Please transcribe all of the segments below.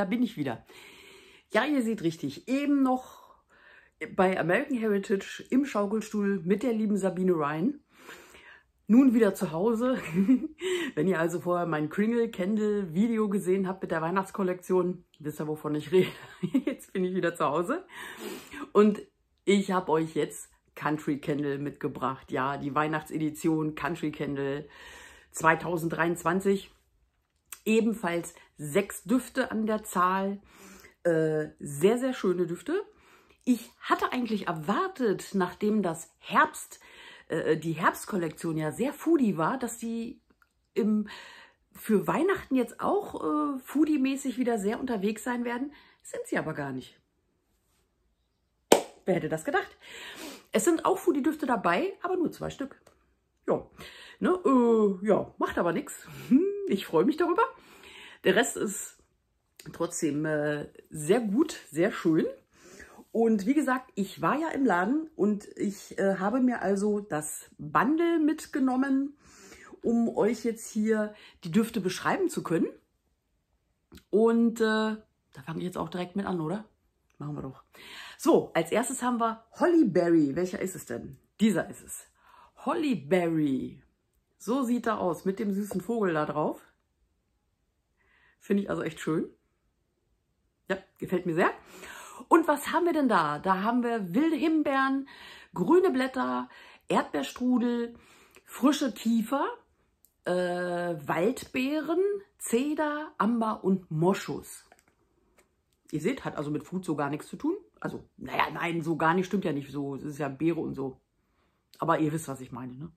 da bin ich wieder. Ja, ihr seht richtig, eben noch bei American Heritage im Schaukelstuhl mit der lieben Sabine Ryan. Nun wieder zu Hause. Wenn ihr also vorher mein Kringle Candle Video gesehen habt mit der Weihnachtskollektion, wisst ihr, wovon ich rede. Jetzt bin ich wieder zu Hause. Und ich habe euch jetzt Country Candle mitgebracht. Ja, die Weihnachtsedition Country Candle 2023. Ebenfalls sechs Düfte an der Zahl. Äh, sehr, sehr schöne Düfte. Ich hatte eigentlich erwartet, nachdem das Herbst, äh, die Herbstkollektion ja sehr foodie war, dass sie im, für Weihnachten jetzt auch äh, foodie-mäßig wieder sehr unterwegs sein werden. Sind sie aber gar nicht. Wer hätte das gedacht? Es sind auch Foodie-Düfte dabei, aber nur zwei Stück. Ja, ne, äh, ja macht aber nichts. Hm, ich freue mich darüber. Der Rest ist trotzdem äh, sehr gut, sehr schön. Und wie gesagt, ich war ja im Laden und ich äh, habe mir also das Bundle mitgenommen, um euch jetzt hier die Düfte beschreiben zu können. Und äh, da fange ich jetzt auch direkt mit an, oder? Machen wir doch. So, als erstes haben wir Holly Berry. Welcher ist es denn? Dieser ist es. Holly Berry. So sieht er aus mit dem süßen Vogel da drauf. Finde ich also echt schön. Ja, gefällt mir sehr. Und was haben wir denn da? Da haben wir wilde Himbeeren, grüne Blätter, Erdbeerstrudel, frische Kiefer, äh, Waldbeeren, Zeder, Amber und Moschus. Ihr seht, hat also mit Food so gar nichts zu tun. Also, naja, nein, so gar nicht, stimmt ja nicht so. Es ist ja Beere und so. Aber ihr wisst, was ich meine, ne?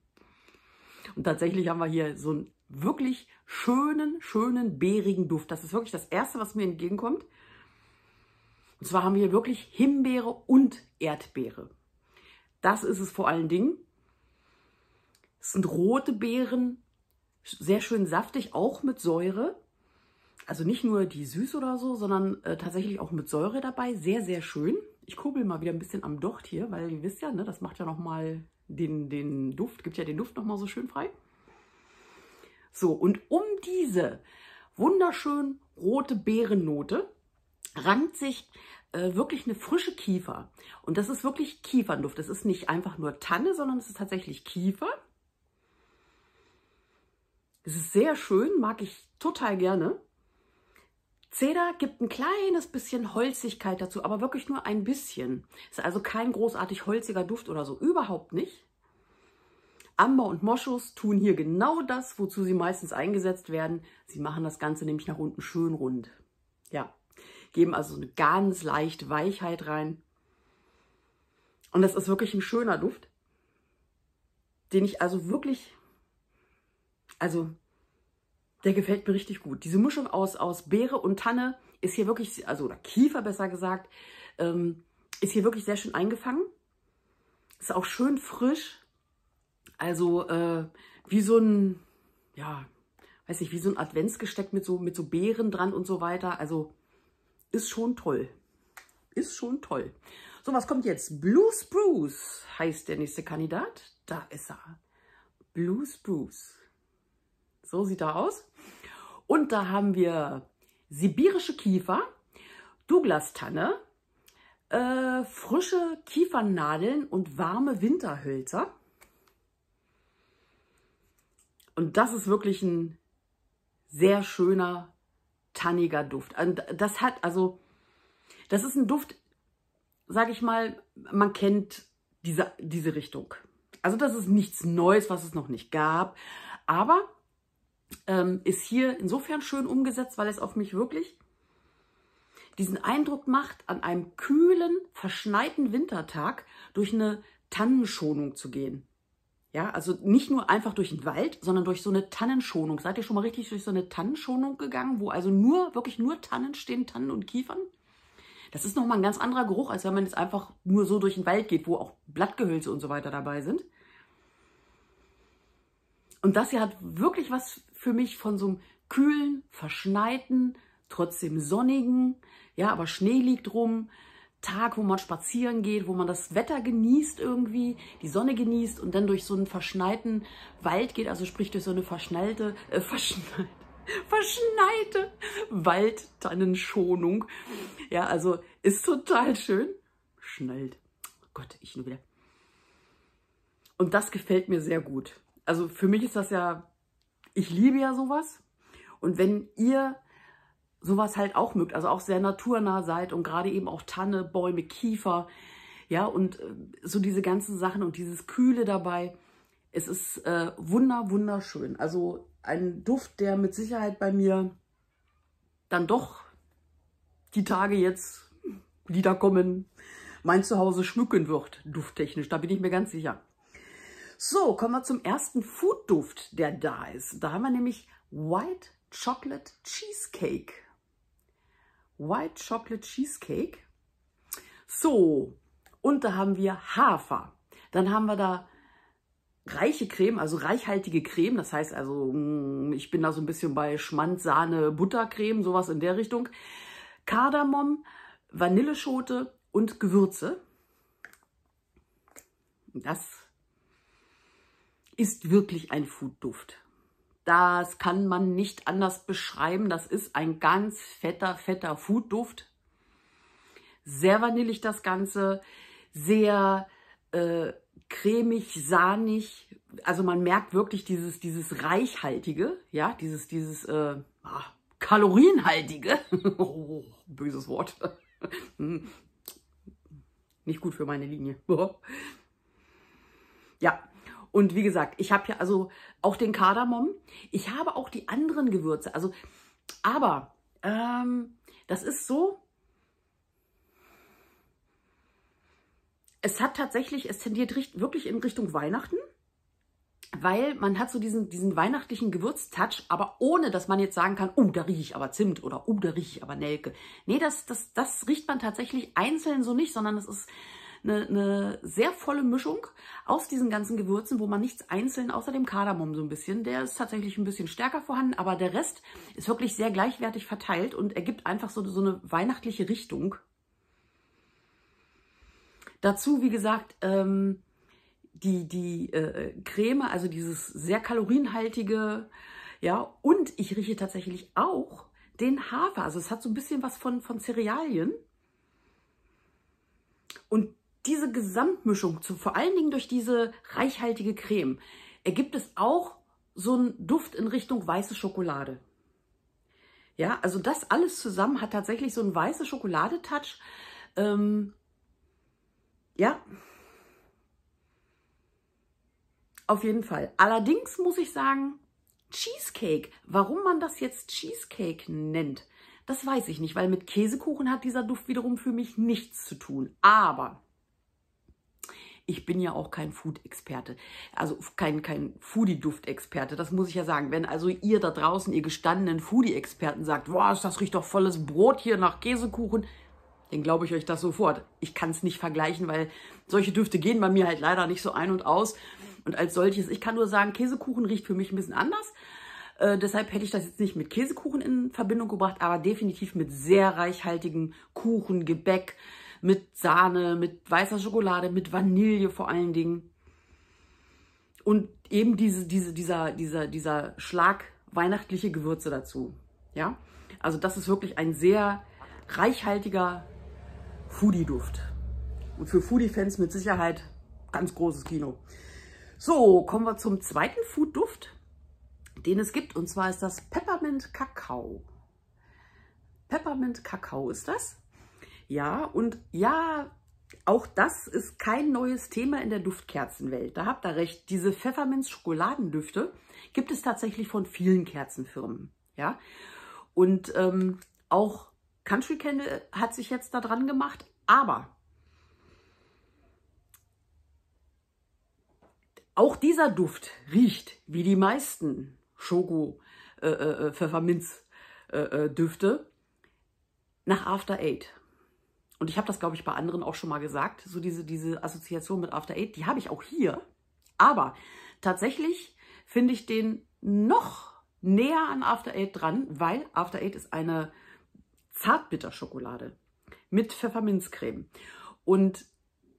Und tatsächlich haben wir hier so ein wirklich schönen, schönen beerigen Duft. Das ist wirklich das Erste, was mir entgegenkommt. Und zwar haben wir wirklich Himbeere und Erdbeere. Das ist es vor allen Dingen. Es sind rote Beeren, sehr schön saftig, auch mit Säure. Also nicht nur die süß oder so, sondern äh, tatsächlich auch mit Säure dabei. Sehr, sehr schön. Ich kurbel mal wieder ein bisschen am Docht hier, weil ihr wisst ja, ne, das macht ja nochmal den, den Duft, gibt ja den Duft nochmal so schön frei. So, und um diese wunderschön rote Beerennote rankt sich äh, wirklich eine frische Kiefer. Und das ist wirklich Kiefernduft. Das ist nicht einfach nur Tanne, sondern es ist tatsächlich Kiefer. Es ist sehr schön, mag ich total gerne. Zeder gibt ein kleines bisschen Holzigkeit dazu, aber wirklich nur ein bisschen. Ist also kein großartig holziger Duft oder so, überhaupt nicht. Amber und Moschus tun hier genau das, wozu sie meistens eingesetzt werden. Sie machen das Ganze nämlich nach unten schön rund. Ja, geben also eine ganz leichte Weichheit rein. Und das ist wirklich ein schöner Duft, den ich also wirklich, also der gefällt mir richtig gut. Diese Mischung aus, aus Beere und Tanne ist hier wirklich, also oder Kiefer besser gesagt, ähm, ist hier wirklich sehr schön eingefangen. Ist auch schön frisch, also äh, wie so ein, ja, weiß nicht, wie so ein Adventsgesteck mit so, mit so Beeren dran und so weiter. Also ist schon toll. Ist schon toll. So, was kommt jetzt? Blue Spruce heißt der nächste Kandidat. Da ist er. Blue Spruce. So sieht er aus. Und da haben wir sibirische Kiefer, Douglas-Tanne, äh, frische Kiefernadeln und warme Winterhölzer. Und das ist wirklich ein sehr schöner, tanniger Duft. Und das hat, also, das ist ein Duft, sage ich mal, man kennt diese, diese Richtung. Also das ist nichts Neues, was es noch nicht gab. Aber ähm, ist hier insofern schön umgesetzt, weil es auf mich wirklich diesen Eindruck macht, an einem kühlen, verschneiten Wintertag durch eine Tannenschonung zu gehen. Ja, also nicht nur einfach durch den Wald, sondern durch so eine Tannenschonung. Seid ihr schon mal richtig durch so eine Tannenschonung gegangen, wo also nur, wirklich nur Tannen stehen, Tannen und Kiefern? Das ist nochmal ein ganz anderer Geruch, als wenn man jetzt einfach nur so durch den Wald geht, wo auch Blattgehölze und so weiter dabei sind. Und das hier hat wirklich was für mich von so einem kühlen, verschneiten, trotzdem sonnigen, ja, aber Schnee liegt rum, Tag, wo man spazieren geht, wo man das Wetter genießt irgendwie, die Sonne genießt und dann durch so einen verschneiten Wald geht, also sprich durch so eine verschnellte, äh, verschneite, verschneite Waldtannenschonung. Ja, also ist total schön. Schnallt. Oh Gott, ich nur wieder. Und das gefällt mir sehr gut. Also für mich ist das ja, ich liebe ja sowas. Und wenn ihr sowas halt auch mögt. Also auch sehr naturnah seid und gerade eben auch Tanne, Bäume, Kiefer. Ja, und äh, so diese ganzen Sachen und dieses Kühle dabei. Es ist äh, wunder, wunderschön. Also ein Duft, der mit Sicherheit bei mir dann doch die Tage jetzt, die da kommen, mein Zuhause schmücken wird, dufttechnisch. Da bin ich mir ganz sicher. So, kommen wir zum ersten Food-Duft, der da ist. Da haben wir nämlich White Chocolate Cheesecake. White Chocolate Cheesecake. So, und da haben wir Hafer. Dann haben wir da reiche Creme, also reichhaltige Creme. Das heißt also, mm, ich bin da so ein bisschen bei Schmand, Sahne, Buttercreme, sowas in der Richtung. Kardamom, Vanilleschote und Gewürze. Das ist wirklich ein Foodduft. Das kann man nicht anders beschreiben. Das ist ein ganz fetter, fetter Foodduft. Sehr vanillig das Ganze, sehr äh, cremig, sahnig. Also man merkt wirklich dieses, dieses reichhaltige, ja, dieses, dieses äh, ah, kalorienhaltige. oh, böses Wort. Hm. Nicht gut für meine Linie. ja, und wie gesagt, ich habe ja also auch den Kardamom. Ich habe auch die anderen Gewürze. Also, aber ähm, das ist so, es hat tatsächlich, es tendiert wirklich in Richtung Weihnachten, weil man hat so diesen, diesen weihnachtlichen Gewürztouch, aber ohne, dass man jetzt sagen kann, oh, da rieche ich aber Zimt oder oh, da rieche ich aber Nelke. Nee, das, das, das riecht man tatsächlich einzeln so nicht, sondern es ist eine, eine sehr volle Mischung aus diesen ganzen Gewürzen, wo man nichts einzeln, außer dem Kardamom so ein bisschen, der ist tatsächlich ein bisschen stärker vorhanden, aber der Rest ist wirklich sehr gleichwertig verteilt und ergibt einfach so, so eine weihnachtliche Richtung. Dazu, wie gesagt, ähm, die, die äh, Creme, also dieses sehr kalorienhaltige, ja, und ich rieche tatsächlich auch den Hafer. Also es hat so ein bisschen was von, von Cerealien. Und diese Gesamtmischung, zu, vor allen Dingen durch diese reichhaltige Creme, ergibt es auch so einen Duft in Richtung weiße Schokolade. Ja, also das alles zusammen hat tatsächlich so einen weißen Schokolade-Touch. Ähm, ja, auf jeden Fall. Allerdings muss ich sagen, Cheesecake, warum man das jetzt Cheesecake nennt, das weiß ich nicht, weil mit Käsekuchen hat dieser Duft wiederum für mich nichts zu tun. Aber ich bin ja auch kein Food-Experte, also kein, kein foodie experte das muss ich ja sagen. Wenn also ihr da draußen, ihr gestandenen Foodie-Experten sagt, wow, das riecht doch volles Brot hier nach Käsekuchen, dann glaube ich euch das sofort. Ich kann es nicht vergleichen, weil solche Düfte gehen bei mir halt leider nicht so ein und aus. Und als solches, ich kann nur sagen, Käsekuchen riecht für mich ein bisschen anders. Äh, deshalb hätte ich das jetzt nicht mit Käsekuchen in Verbindung gebracht, aber definitiv mit sehr reichhaltigem Kuchen, Gebäck, mit Sahne, mit weißer Schokolade, mit Vanille vor allen Dingen. Und eben diese, diese, dieser, dieser, dieser Schlag weihnachtliche Gewürze dazu. Ja, also das ist wirklich ein sehr reichhaltiger Foodie-Duft. Und für Foodie-Fans mit Sicherheit ganz großes Kino. So, kommen wir zum zweiten Food-Duft, den es gibt. Und zwar ist das Peppermint Kakao. Peppermint Kakao ist das. Ja, und ja, auch das ist kein neues Thema in der Duftkerzenwelt. Da habt ihr recht. Diese Pfefferminz-Schokoladendüfte gibt es tatsächlich von vielen Kerzenfirmen. Ja, und ähm, auch Country Candle hat sich jetzt da dran gemacht, aber auch dieser Duft riecht wie die meisten Schoko äh, äh, äh Pfefferminz äh, äh, Düfte nach After Eight und ich habe das, glaube ich, bei anderen auch schon mal gesagt, so diese, diese Assoziation mit After Eight, die habe ich auch hier. Aber tatsächlich finde ich den noch näher an After Eight dran, weil After Eight ist eine Zartbitterschokolade mit Pfefferminzcreme. Und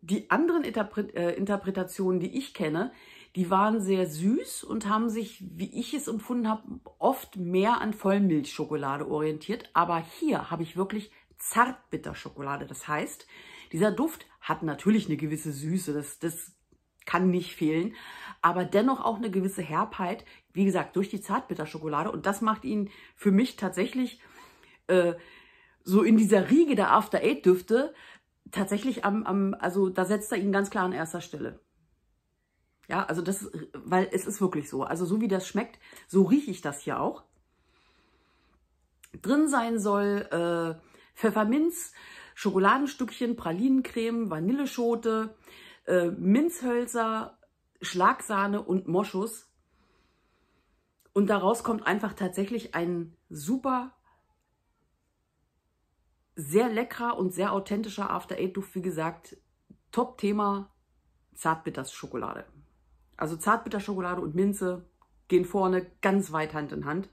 die anderen Interpre äh, Interpretationen, die ich kenne, die waren sehr süß und haben sich, wie ich es empfunden habe, oft mehr an Vollmilchschokolade orientiert. Aber hier habe ich wirklich Zartbitterschokolade. Das heißt, dieser Duft hat natürlich eine gewisse Süße, das, das kann nicht fehlen, aber dennoch auch eine gewisse Herbheit, wie gesagt, durch die Zartbitterschokolade. Und das macht ihn für mich tatsächlich äh, so in dieser Riege der After Eight Düfte tatsächlich am, am, also da setzt er ihn ganz klar an erster Stelle. Ja, also das, weil es ist wirklich so. Also so wie das schmeckt, so rieche ich das hier auch. Drin sein soll äh, Pfefferminz, Schokoladenstückchen, Pralinencreme, Vanilleschote, äh, Minzhölzer, Schlagsahne und Moschus. Und daraus kommt einfach tatsächlich ein super, sehr leckerer und sehr authentischer After Eight Duft. Wie gesagt, Top-Thema Zartbitterschokolade. Also Zartbitterschokolade und Minze gehen vorne ganz weit Hand in Hand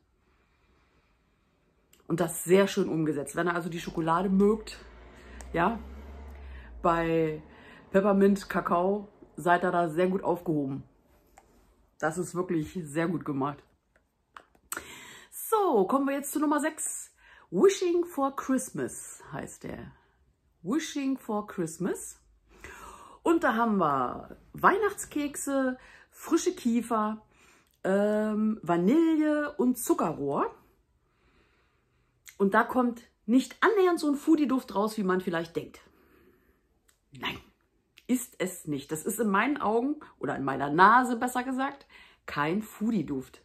und das sehr schön umgesetzt. Wenn ihr also die Schokolade mögt, ja, bei Peppermint, Kakao, seid ihr da sehr gut aufgehoben. Das ist wirklich sehr gut gemacht. So, kommen wir jetzt zu Nummer 6. Wishing for Christmas heißt der. Wishing for Christmas. Und da haben wir Weihnachtskekse, frische Kiefer, ähm, Vanille und Zuckerrohr. Und da kommt nicht annähernd so ein Foodie-Duft raus, wie man vielleicht denkt. Nein, ist es nicht. Das ist in meinen Augen oder in meiner Nase besser gesagt kein Foodie-Duft.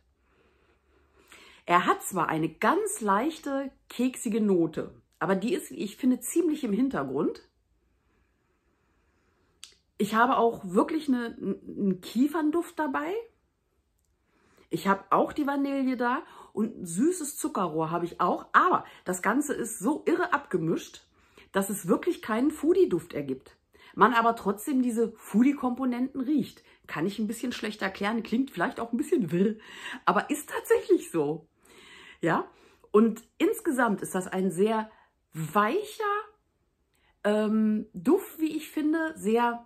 Er hat zwar eine ganz leichte keksige Note, aber die ist, ich finde, ziemlich im Hintergrund. Ich habe auch wirklich eine, einen Kiefernduft dabei. Ich habe auch die Vanille da und ein süßes Zuckerrohr habe ich auch. Aber das Ganze ist so irre abgemischt, dass es wirklich keinen Foodie-Duft ergibt. Man aber trotzdem diese Foodie-Komponenten riecht. Kann ich ein bisschen schlecht erklären, klingt vielleicht auch ein bisschen wirr, aber ist tatsächlich so. Ja, und insgesamt ist das ein sehr weicher ähm, Duft, wie ich finde, sehr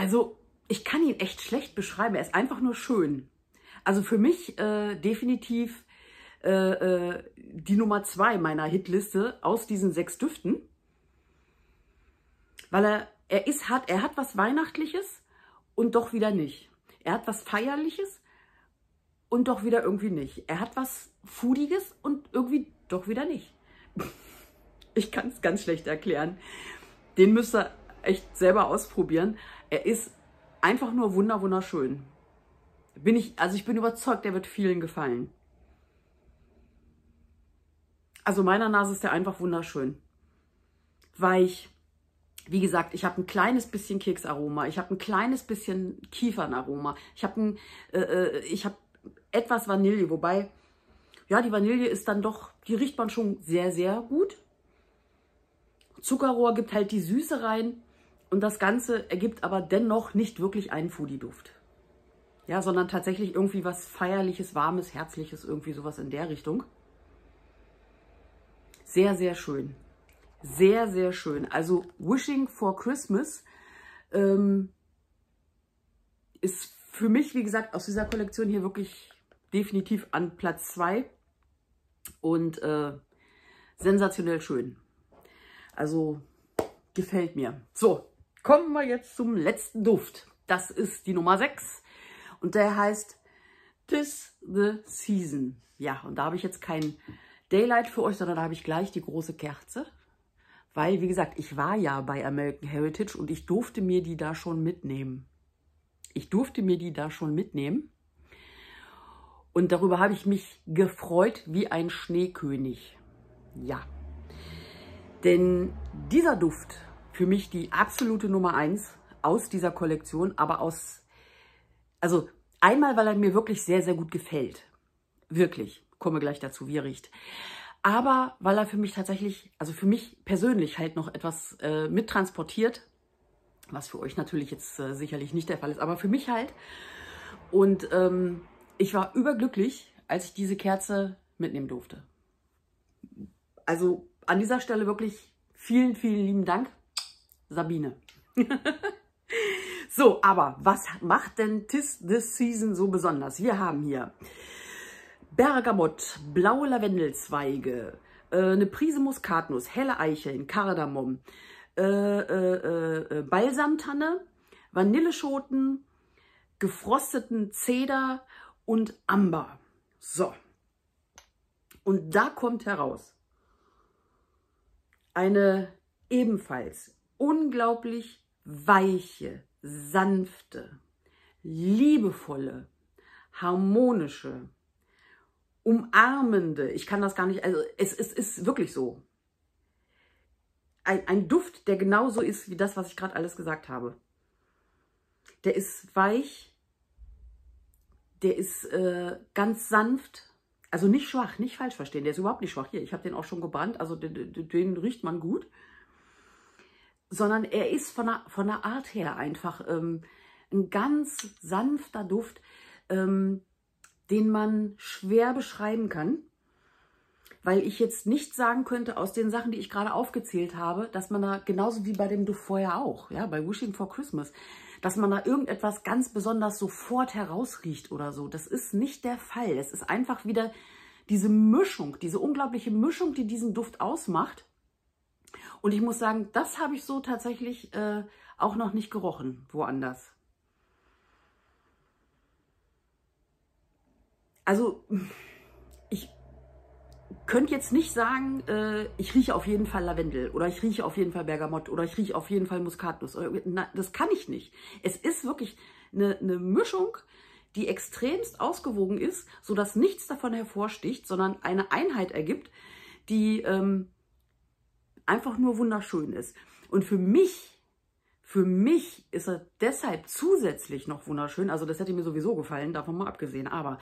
Also ich kann ihn echt schlecht beschreiben. Er ist einfach nur schön. Also für mich äh, definitiv äh, äh, die Nummer zwei meiner Hitliste aus diesen sechs Düften. Weil er, er ist, hat, er hat was Weihnachtliches und doch wieder nicht. Er hat was Feierliches und doch wieder irgendwie nicht. Er hat was Foodiges und irgendwie doch wieder nicht. Ich kann es ganz schlecht erklären. Den müsst ihr echt selber ausprobieren. Er ist einfach nur wunder wunderschön. Bin ich, also ich bin überzeugt, der wird vielen gefallen. Also meiner Nase ist der einfach wunderschön. Weich. Wie gesagt, ich habe ein kleines bisschen Keksaroma, ich habe ein kleines bisschen Kiefernaroma, ich habe äh, äh hab etwas Vanille, wobei, ja, die Vanille ist dann doch, die riecht man schon sehr, sehr gut. Zuckerrohr gibt halt die Süße rein. Und das Ganze ergibt aber dennoch nicht wirklich einen Foodie-Duft. Ja, sondern tatsächlich irgendwie was Feierliches, Warmes, Herzliches, irgendwie sowas in der Richtung. Sehr, sehr schön. Sehr, sehr schön. Also Wishing for Christmas ähm, ist für mich, wie gesagt, aus dieser Kollektion hier wirklich definitiv an Platz 2 und äh, sensationell schön. Also gefällt mir. So, Kommen wir jetzt zum letzten Duft. Das ist die Nummer 6 und der heißt Tis the Season. Ja, und da habe ich jetzt kein Daylight für euch, sondern da habe ich gleich die große Kerze. Weil, wie gesagt, ich war ja bei American Heritage und ich durfte mir die da schon mitnehmen. Ich durfte mir die da schon mitnehmen. Und darüber habe ich mich gefreut wie ein Schneekönig. Ja. Denn dieser Duft für mich die absolute Nummer eins aus dieser Kollektion, aber aus, also einmal, weil er mir wirklich sehr, sehr gut gefällt. Wirklich. Komme gleich dazu, wie er riecht. Aber weil er für mich tatsächlich, also für mich persönlich halt noch etwas äh, mittransportiert, was für euch natürlich jetzt äh, sicherlich nicht der Fall ist, aber für mich halt. Und ähm, ich war überglücklich, als ich diese Kerze mitnehmen durfte. Also an dieser Stelle wirklich vielen, vielen lieben Dank Sabine. so, aber was macht denn Tis This Season so besonders? Wir haben hier Bergamott, blaue Lavendelzweige, äh, eine Prise Muskatnuss, helle Eicheln, Kardamom, äh äh, äh, äh, Balsamtanne, Vanilleschoten, gefrosteten Zeder und Amber. So. Und da kommt heraus eine ebenfalls unglaublich weiche, sanfte, liebevolle, harmonische, umarmende. Ich kann das gar nicht, also es, es ist wirklich so. Ein, ein Duft, der genauso ist wie das, was ich gerade alles gesagt habe. Der ist weich, der ist äh, ganz sanft, also nicht schwach, nicht falsch verstehen, der ist überhaupt nicht schwach. Hier, ich habe den auch schon gebrannt, also den, den, den riecht man gut sondern er ist von der, von der Art her einfach ähm, ein ganz sanfter Duft, ähm, den man schwer beschreiben kann, weil ich jetzt nicht sagen könnte aus den Sachen, die ich gerade aufgezählt habe, dass man da genauso wie bei dem Duft vorher auch, ja, bei Wishing for Christmas, dass man da irgendetwas ganz besonders sofort herausriecht oder so. Das ist nicht der Fall. Es ist einfach wieder diese Mischung, diese unglaubliche Mischung, die diesen Duft ausmacht und ich muss sagen, das habe ich so tatsächlich äh, auch noch nicht gerochen woanders. Also ich könnte jetzt nicht sagen, äh, ich rieche auf jeden Fall Lavendel oder ich rieche auf jeden Fall Bergamott oder ich rieche auf jeden Fall Muskatnuss. Na, das kann ich nicht. Es ist wirklich eine, eine Mischung, die extremst ausgewogen ist, sodass nichts davon hervorsticht, sondern eine Einheit ergibt, die ähm, einfach nur wunderschön ist. Und für mich für mich ist er deshalb zusätzlich noch wunderschön. Also das hätte mir sowieso gefallen, davon mal abgesehen. Aber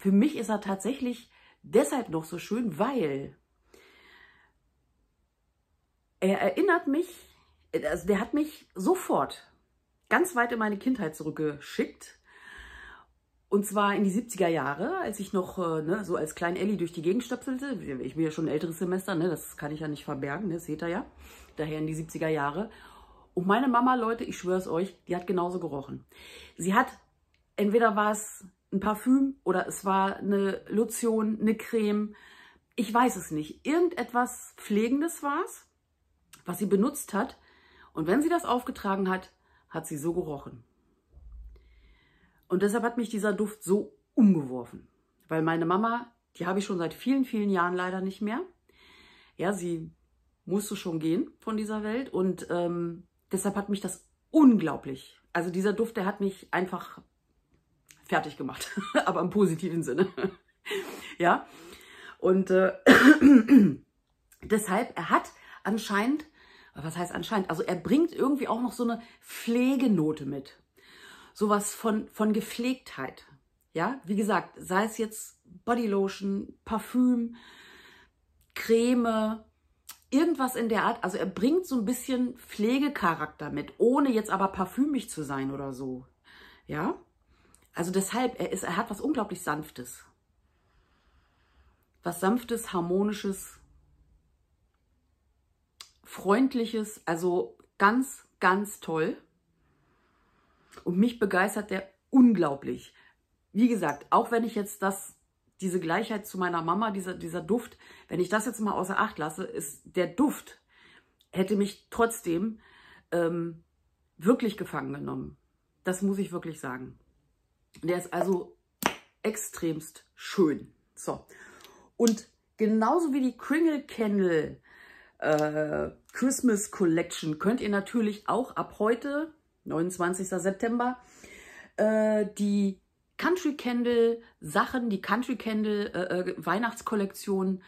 für mich ist er tatsächlich deshalb noch so schön, weil er erinnert mich, also der hat mich sofort ganz weit in meine Kindheit zurückgeschickt. Und zwar in die 70er Jahre, als ich noch äh, ne, so als klein Ellie durch die Gegend stöpselte. Ich bin ja schon ein älteres Semester, ne, das kann ich ja nicht verbergen, ne, das seht ihr ja. Daher in die 70er Jahre. Und meine Mama, Leute, ich schwöre es euch, die hat genauso gerochen. Sie hat, entweder war es ein Parfüm oder es war eine Lotion, eine Creme. Ich weiß es nicht. Irgendetwas Pflegendes war es, was sie benutzt hat. Und wenn sie das aufgetragen hat, hat sie so gerochen. Und deshalb hat mich dieser Duft so umgeworfen, weil meine Mama, die habe ich schon seit vielen, vielen Jahren leider nicht mehr. Ja, sie musste schon gehen von dieser Welt und ähm, deshalb hat mich das unglaublich, also dieser Duft, der hat mich einfach fertig gemacht, aber im positiven Sinne. ja, und äh, deshalb, er hat anscheinend, was heißt anscheinend, also er bringt irgendwie auch noch so eine Pflegenote mit sowas von, von Gepflegtheit. Ja, wie gesagt, sei es jetzt Bodylotion, Parfüm, Creme, irgendwas in der Art. Also er bringt so ein bisschen Pflegecharakter mit, ohne jetzt aber parfümig zu sein oder so. Ja, also deshalb, er, ist, er hat was unglaublich Sanftes. Was Sanftes, Harmonisches, Freundliches, also ganz, ganz toll. Und mich begeistert der unglaublich. Wie gesagt, auch wenn ich jetzt das, diese Gleichheit zu meiner Mama, dieser, dieser Duft, wenn ich das jetzt mal außer Acht lasse, ist der Duft, hätte mich trotzdem ähm, wirklich gefangen genommen. Das muss ich wirklich sagen. Der ist also extremst schön. So. Und genauso wie die Kringle Candle äh, Christmas Collection könnt ihr natürlich auch ab heute 29. September, äh, die Country Candle Sachen, die Country Candle äh, äh, Weihnachtskollektion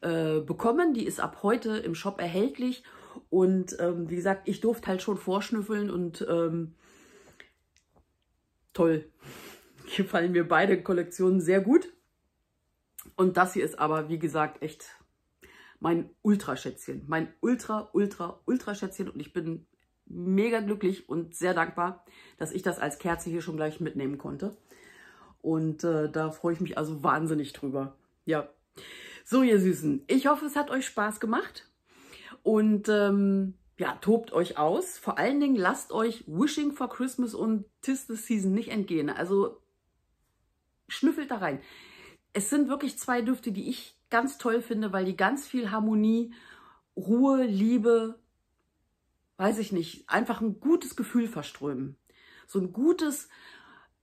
äh, bekommen. Die ist ab heute im Shop erhältlich. Und ähm, wie gesagt, ich durfte halt schon vorschnüffeln und ähm, toll. Gefallen mir beide Kollektionen sehr gut. Und das hier ist aber, wie gesagt, echt mein Ultraschätzchen. Mein Ultra, Ultra, Ultraschätzchen. Und ich bin mega glücklich und sehr dankbar, dass ich das als Kerze hier schon gleich mitnehmen konnte. Und äh, da freue ich mich also wahnsinnig drüber. Ja. So, ihr Süßen, ich hoffe, es hat euch Spaß gemacht. Und ähm, ja, tobt euch aus. Vor allen Dingen lasst euch Wishing for Christmas und Tis the Season nicht entgehen. Also schnüffelt da rein. Es sind wirklich zwei Düfte, die ich ganz toll finde, weil die ganz viel Harmonie, Ruhe, Liebe, weiß ich nicht, einfach ein gutes Gefühl verströmen. So ein gutes,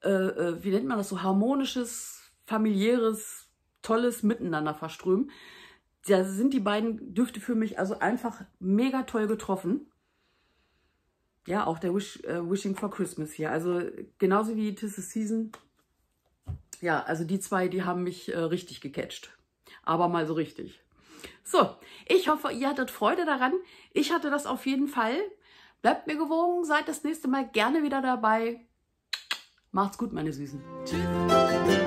äh, äh, wie nennt man das, so harmonisches, familiäres, tolles Miteinander verströmen. Da sind die beiden Düfte für mich also einfach mega toll getroffen. Ja, auch der Wish, äh, Wishing for Christmas hier. Also genauso wie Tis the Season. Ja, also die zwei, die haben mich äh, richtig gecatcht. Aber mal so richtig. So, ich hoffe, ihr hattet Freude daran. Ich hatte das auf jeden Fall. Bleibt mir gewogen, seid das nächste Mal gerne wieder dabei. Macht's gut, meine Süßen. Tschüss.